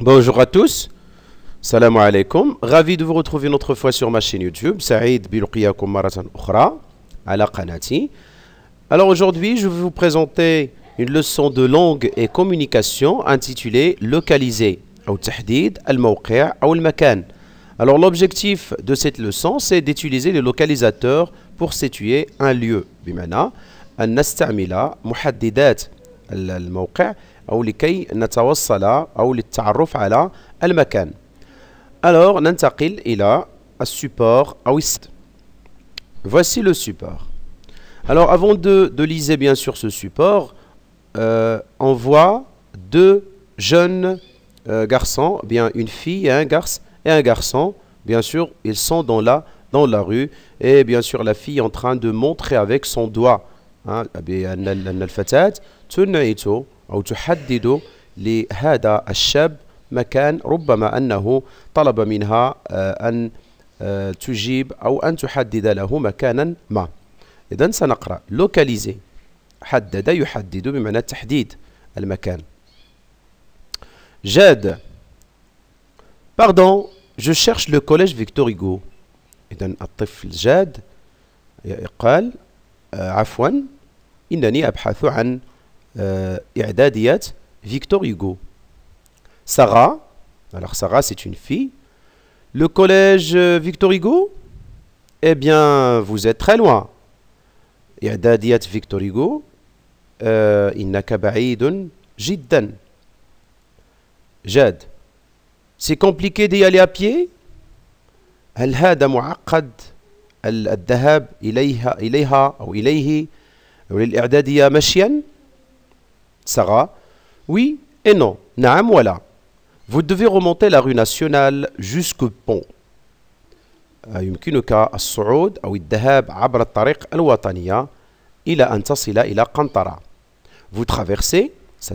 Bonjour à tous, salam alaikum, ravi de vous retrouver une autre fois sur ma chaîne YouTube, Saïd Bilqiyakum Maratan Ukhra, à la Alors aujourd'hui, je vais vous présenter une leçon de langue et communication intitulée Localiser, ou Tahdid, al ou Alors l'objectif de cette leçon, c'est d'utiliser le localisateur pour situer un lieu. Bimana, أن nastamila al alors ننتقل إلى passer أو support. Voici le support. Alors avant de, de liser bien sûr ce support, euh, on voit deux jeunes euh, garçons, bien une fille et un garçon, et un garçon, bien sûr, ils sont dans la, dans la rue, et bien sûr la fille est en train de montrer avec son doigt. Hein, أو تحدد لهذا الشاب مكان ربما أنه طلب منها آه، أن آه، تجيب أو أن تحدد له مكانا ما إذا سنقرأ لوكاليزي حدد يحدد بمعنى تحديد المكان جاد باردون جو شيرش لو كوليج فيكتور هيغو إذا الطفل جاد قال آه، عفوا إنني أبحث عن Euh, I'dadiyat Victor Hugo. Sarah, alors Sarah c'est une fille. Le collège euh, Victor Hugo Eh bien, vous êtes très loin. I'dadiyat Victor Hugo, euh, innaka ba'idun jiddan. Jad. C'est compliqué d'y aller à pied هل al-dhahab ilayha, ilayha ou ilayhi Sarah Oui et non. Naam voilà. Vous devez remonter la rue nationale jusqu'au pont. يمكنك الصعود أو الذهاب عبر الطريق الوطنية إلى أن تصل إلى قنطرة. Vous traversez, ça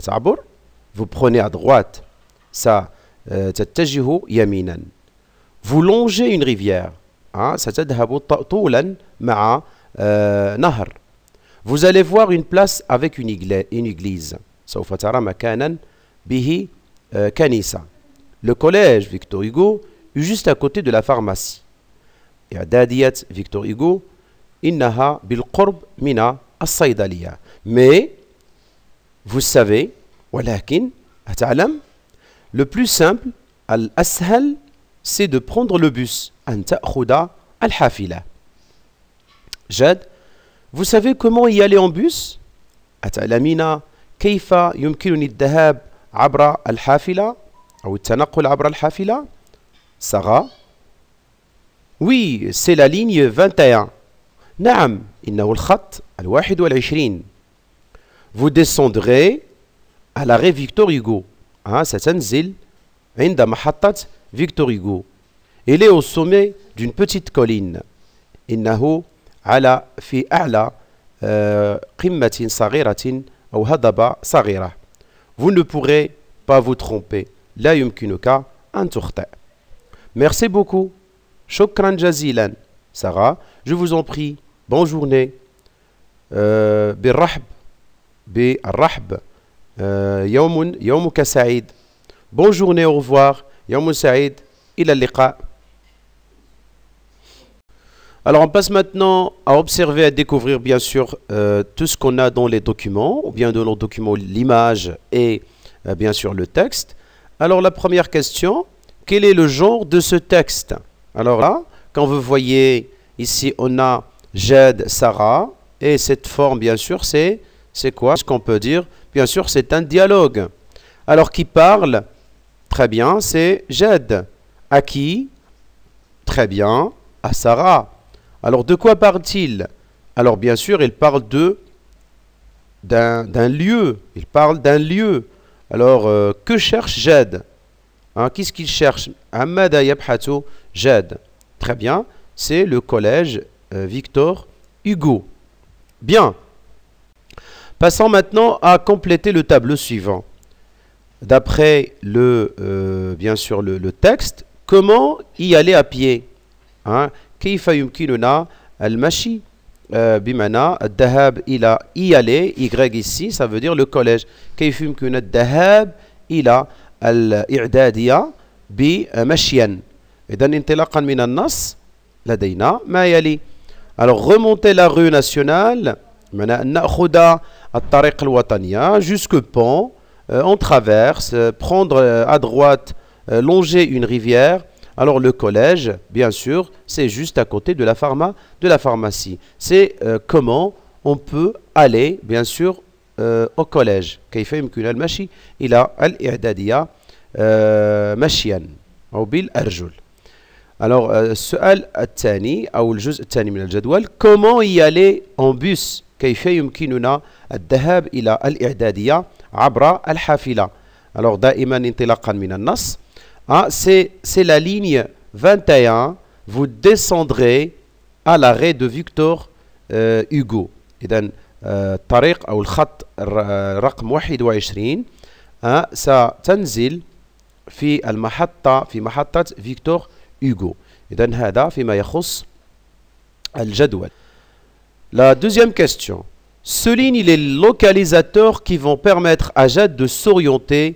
Vous prenez à droite, ça تتجه يمينا. Vous longez une rivière, ça ستذهب طولا مع nahar. Vous allez voir une place avec une église. سوف ترى مكانا به آه، كنيسة لو كوليج فيكتور ايغو juste à côté دو لا فارماسي إعدادية فيكتور ايغو إنها بالقرب من الصيدلية مي فو سافي ولكن أتعلم لو بلو سامبل الأسهل سي دو بروندر لو بوس أن تأخذ الحافلة جاد vous savez comment y aller en bus أتعلمين كيف يمكنني الذهاب عبر الحافلة أو التنقل عبر الحافلة سغا وي سي لا ليني 21. نعم إنه الخط الواحد والعشرين Vous descendrez à غي فيكتور Hugo. ها ah, ستنزل عند محطة فيكتور هيغو. إلي أو au sommet d'une petite colline. إنه على في أعلى آه، قمة صغيرة Au hadaba vous ne pourrez pas vous tromper. Là il y Merci beaucoup. Shukran Jazilan Sarah, je vous en prie. Bonne journée. Berrahb, berrahb. Yomun, yomu Bonne journée au revoir. Yomu Said. Il al alors on passe maintenant à observer, à découvrir bien sûr euh, tout ce qu'on a dans les documents, ou bien dans nos documents l'image et euh, bien sûr le texte. Alors la première question, quel est le genre de ce texte Alors là, quand vous voyez ici, on a Jed Sarah, et cette forme bien sûr c'est c'est quoi ce qu'on peut dire Bien sûr c'est un dialogue. Alors qui parle Très bien, c'est Jed. À qui Très bien, à Sarah. Alors de quoi parle-t-il Alors bien sûr, il parle de d'un lieu. Il parle d'un lieu. Alors euh, que cherche Jad hein, Qu'est-ce qu'il cherche Amada Yabhato Jed. Très bien, c'est le collège euh, Victor Hugo. Bien. Passons maintenant à compléter le tableau suivant. D'après le euh, bien sûr le, texte, comment y aller à pied hein, كيف يمكننا المشي آه، بمعنى الذهاب إلى y اي y ici ça veut dire le كيف يمكننا الذهاب إلى الإعدادية بمشيا إذا انطلاقا من النص لدينا ما يلي alors remonter la rue nationale ان نأخذ الطريق الوطنية jusque pont on آه، traverse آه، prendre à droite longer une rivière Alors le collège, bien sûr, c'est juste à côté de la, pharma, de la pharmacie. C'est euh, comment on peut aller, bien sûr, euh, au collège. كيف al المشي إلى الإعدادية مشيا أو بالأرجل. Alors, euh, السؤال الثاني أو الجزء الثاني من الجدول comment y aller en bus كيف يمكننا الذهاب إلى abra عبر hafila alors دائما انطلاقا من النص Hein, c'est la ligne 21. Vous descendrez à l'arrêt de Victor euh, Hugo. Et donc, الطريق أو الخط رقم 21 ستنزل في المحطة في محطة فيكتور هوجو. إذن هذا فيما يخص الجدول La deuxième question. il les localisateur qui vont permettre à Jade de s'orienter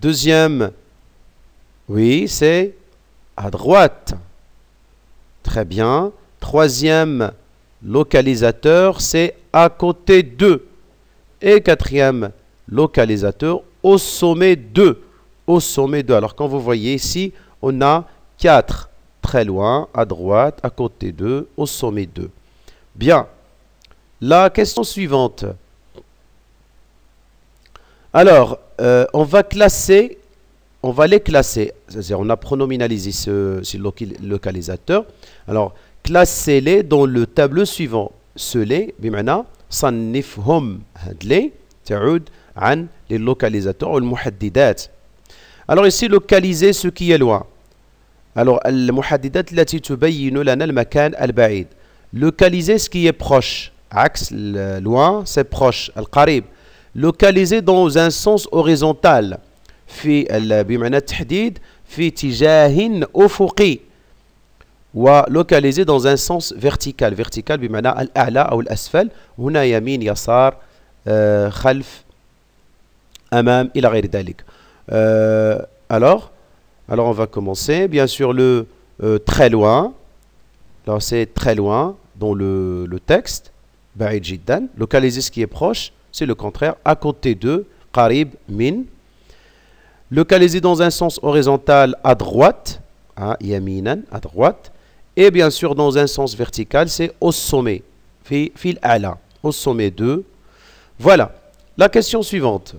Deuxième, oui, c'est à droite. Très bien. Troisième localisateur, c'est à côté de. Et quatrième localisateur, au sommet de. Au sommet de. Alors, quand vous voyez ici, on a quatre. très loin, à droite, à côté de, au sommet de. Bien. La question suivante. Alors, euh, on va classer, on va les classer. C'est-à-dire, on a pronominalisé ce, ce localisateur. Alors, classez-les dans le tableau suivant. Ce les bimana, sanifhum hadley, ta'ud, an, les localisateurs ou muhaddidat. Alors ici, localiser ce qui est loin. Alors, les المحددات التي تبين le المكان البعيد. Localiser ce qui est proche. Axe, loin, c'est proche. Al qarib localisé dans un sens horizontal في بمعنى التحديد في اتجاه أفقي ولوكاليزي dans un sens vertical vertical بمعنى الاعلى او الاسفل هنا يمين يسار خلف امام الى غير ذلك alors alors on va commencer bien sûr le euh, très loin alors c'est très loin dans le, le texte بعيد جدا localiser ce qui est proche c'est le contraire, à côté de, qarib, min. Localisé dans un sens horizontal à droite, à hein, yaminan, à droite, et bien sûr dans un sens vertical, c'est au sommet, fil ala, au sommet de. Voilà, la question suivante.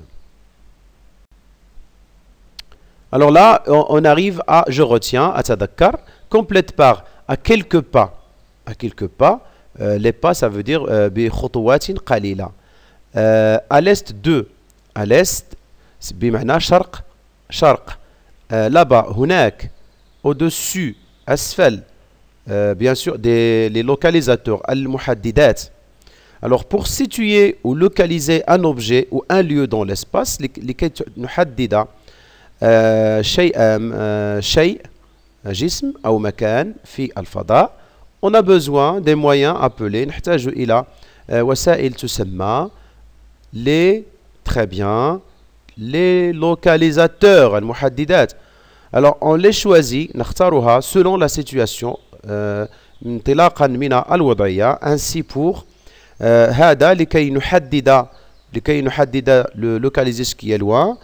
Alors là, on arrive à, je retiens, à Tadakkar, complète par à quelques pas. À quelques pas, euh, les pas, ça veut dire euh, bi khutuwatin qalila. Euh, à l'est 2 à l'est c'est euh, là-bas au-dessus euh, bien sûr des, les localisateurs al-muhaddidat alors pour situer ou localiser un objet ou un lieu dans l'espace objet, un un on a besoin des moyens appelés les, très bien, les localisateurs, al-muhaddidat. Alors, on les choisit, nakhtaruha, selon la situation, euh, mina من الوضعية ainsi pour euh, هذا لكي نحدد لكي نحدد le localiser ce qui est loin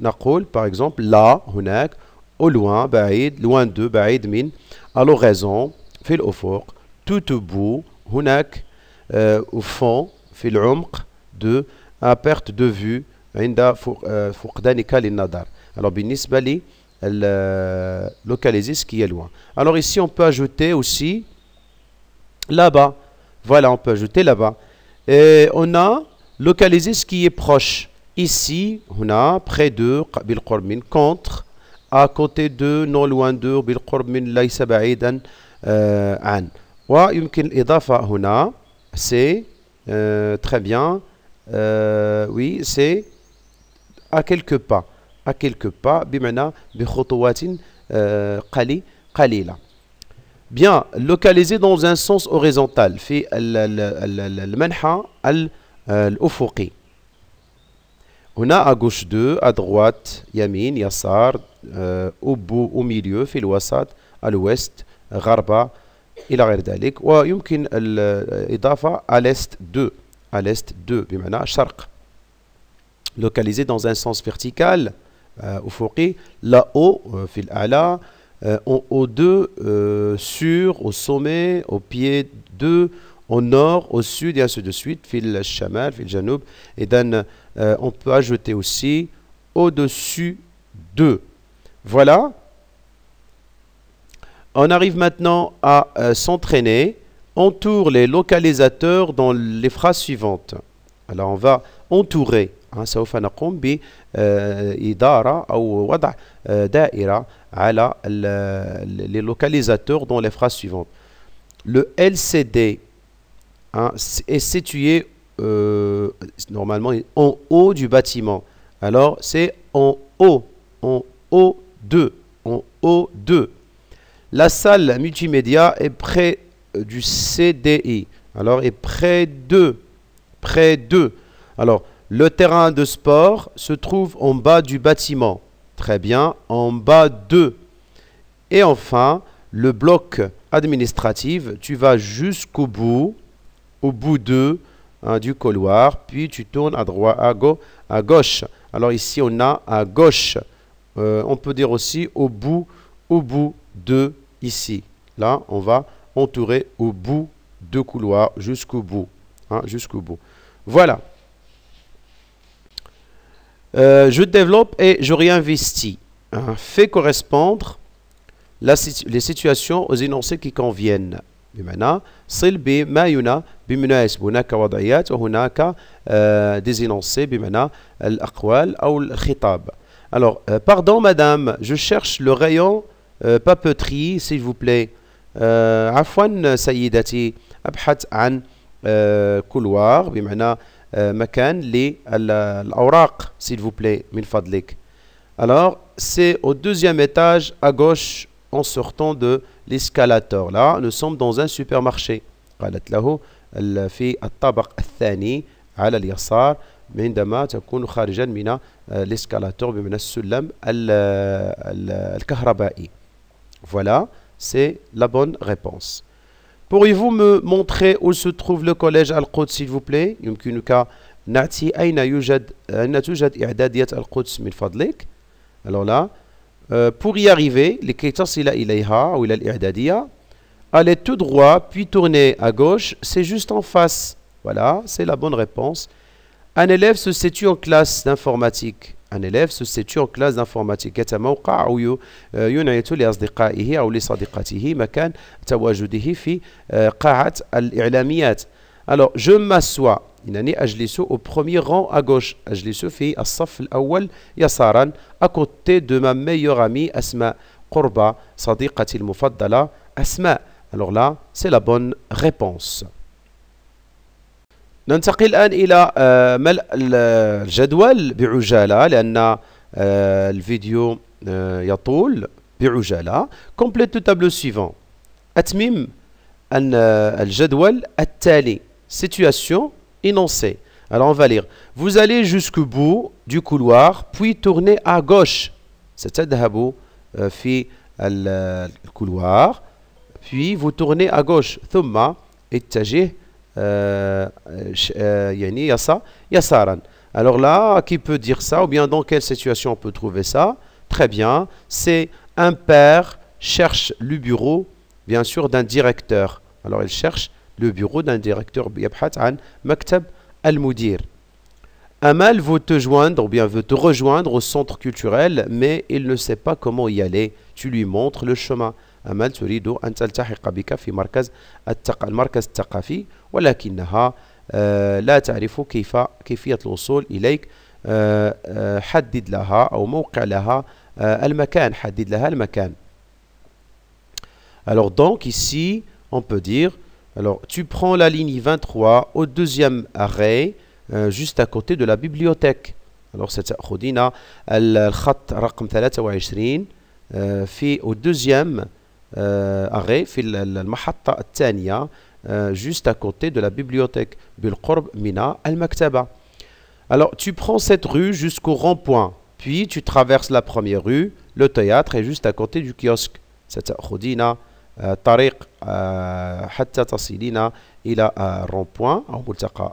نقول euh, par exemple là هناك au loin بعيد loin de بعيد من à l'horizon في الأفق tout au bout هناك euh, au fond في العمق دو ان بيرت دو فيو عند فقدانك للنظر alors بالنسبه لي localiser ce qui est loin alors ici on peut ajouter aussi là-bas voilà on peut ajouter là-bas et on a localiser ce qui est proche ici on a près de بالقرب contre à côté de non loin de بالقرب من ليس بعيدا عن ويمكن الاضافه هنا c'est Euh, très bien. Euh, oui, c'est à quelques pas. À quelques pas. kali euh, Bien, localisé dans un sens horizontal. al al On a à gauche 2, à droite, yamin, yassar, au bout, au milieu, fil wasat, à l'ouest, Rarba. الى غير ذلك ويمكن الاضافه الست 2 الست 2 بمعنى شرق localisé dans un sens vertical euh, au fouqi là-haut في الاعلى en haut 2 euh, sur au sommet au pied 2 au nord, au sud et ainsi de suite, fil shamal, fil janoub. Et then, euh, on peut ajouter aussi au-dessus 2 Voilà on arrive maintenant à euh, s'entraîner. Entoure les localisateurs dans les phrases suivantes. Alors on va entourer. سوف نقوم بإدارة أو وضع دائرة les localisateurs dans les phrases suivantes. Le LCD hein, est situé euh, normalement en haut du bâtiment. Alors c'est en haut, en haut 2, en haut 2. La salle multimédia est près euh, du CDI. Alors, est près de. Près de. Alors, le terrain de sport se trouve en bas du bâtiment. Très bien, en bas de. Et enfin, le bloc administratif, tu vas jusqu'au bout, au bout de, hein, du couloir, puis tu tournes à droite, à, gauche. Alors ici, on a à gauche. Euh, on peut dire aussi au bout, au bout de ici. Là, on va entourer au bout de couloir jusqu'au bout. Hein, jusqu'au bout. Voilà. Euh, je développe et je réinvestis. Hein, fait correspondre les situations aux énoncés qui conviennent. Alors, euh, pardon madame, je cherche le rayon euh, papeterie, s'il vous plaît. Euh, afwan, Sayyidati, Abhat An euh, Couloir, Bimana Makan, les l'Aurak, s'il vous plaît, Milfadlik. Alors, c'est au deuxième étage, à gauche, en sortant de l'escalator. Là, nous sommes dans un supermarché. قالت له في الطابق thani على اليسار mais indama, tu as qu'on mina l'escalator, mais un al voilà, c'est la bonne réponse. Pourriez-vous me montrer où se trouve le collège Al-Quds, s'il vous plaît alors là, euh, pour y arriver, allez tout droit, puis tournez à gauche, c'est juste en face. Voilà, c'est la bonne réponse. Un élève se situe en classe d'informatique. ان سو سوستيتيو كلاس دانفورماتيك يتموقع او آه، ينعت لاصدقائه او لصديقته مكان تواجده في آه، قاعه الاعلاميات الو جو ماسوا انني اجلس او بروميير رون ا غوش اجلس في الصف الاول يسارا اكوتي دو ما ميور امي اسماء قرب صديقتي المفضله اسماء الو لا سي لا بون ريبونس ننتقل الآن إلى ملء الجدول بعجالة لأن الفيديو يطول بعجالة complete tableau suivant Atmim, al-jadwal الجدول التالي situation énoncée Alors on va lire. Vous allez jusqu'au bout du couloir, puis tournez à gauche. ستذهب في الكولوار puis vous tournez à gauche ثم اتجه euh, euh, euh, Alors là, qui peut dire ça Ou bien dans quelle situation on peut trouver ça Très bien, c'est un père cherche le bureau, bien sûr, d'un directeur. Alors il cherche le bureau d'un directeur. an maktab al-mudir. Amal veut te joindre ou bien veut te rejoindre au centre culturel, mais il ne sait pas comment y aller. Tu lui montres le chemin. أمل تريد أن تلتحق بك في مركز التق... المركز الثقافي ولكنها آه، لا تعرف كيف كيفية الوصول إليك آه، آه، حدد لها أو موقع لها المكان حدد لها المكان Alors donc ici, on peut dire, alors tu prends la ligne 23 au deuxième arrêt, euh, juste à côté de la bibliothèque. Alors ستأخذين الخط رقم 23 euh, في au deuxième Euh, Arrêt la mahatta taniya, euh, juste à côté de la bibliothèque Mina, Al-Maktaba. Alors tu prends cette rue jusqu'au rond-point puis tu traverses la première rue le théâtre est juste à côté du kiosque ستأخذين طريق حتى tasilina ila rond-point أو ملتقى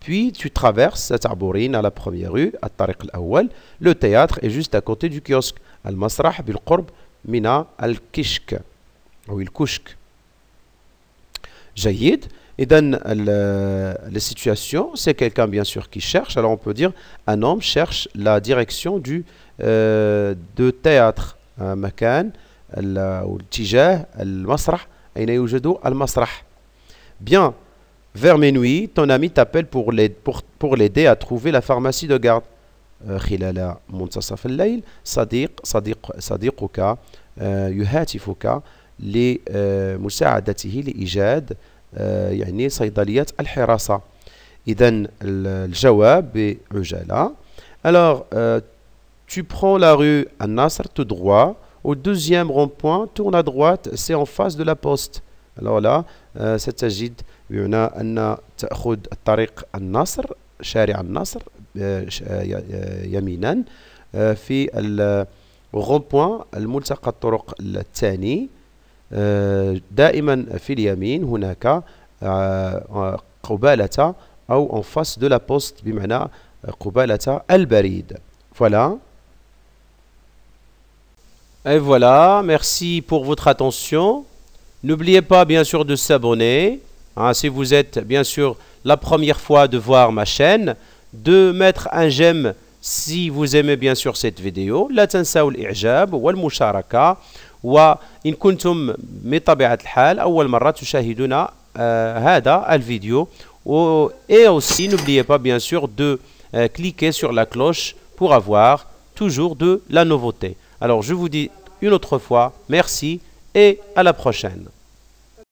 Puis tu traverses Tabourine à la première rue, à tarik al Le théâtre est juste à côté du kiosque. Al-Masrah bil-Qurb Mina al-kishq, ou il أو الكشك Et donne la situation, c'est quelqu'un bien sûr qui cherche alors on peut dire un homme cherche la direction du euh, de théâtre un مكان Al Masrah, المسرح أين al Masrah. bien vers minuit ton ami t'appelle pour l'aider à trouver la pharmacie de garde خلال منتصف الليل صديق صديق صديقك آه، يهاتفك لمساعدته لإيجاد آه، يعني صيدلية الحراسة إذا الجواب بعجالة Alors, euh, tu prends la rue à Nasr tout droit. Au deuxième rond-point, tourne à droite, c'est en face de la poste. Alors là, euh, ستجد هنا يعنى أن تأخذ الطريق النصر شارع النصر يمينا في الغول الملتقى الطرق الثاني دائما في اليمين هناك قبالة ou en face de la poste بمعنى قبالة البريد voilà Et voilà, merci pour votre attention. N'oubliez pas bien sûr de s'abonner. Hein, si vous êtes bien sûr la première fois de voir ma chaîne, de mettre un j'aime si vous aimez bien sûr cette vidéo ou euh, vidéo. et aussi n'oubliez pas bien sûr de euh, cliquer sur la cloche pour avoir toujours de la nouveauté alors je vous dis une autre fois merci et à la prochaine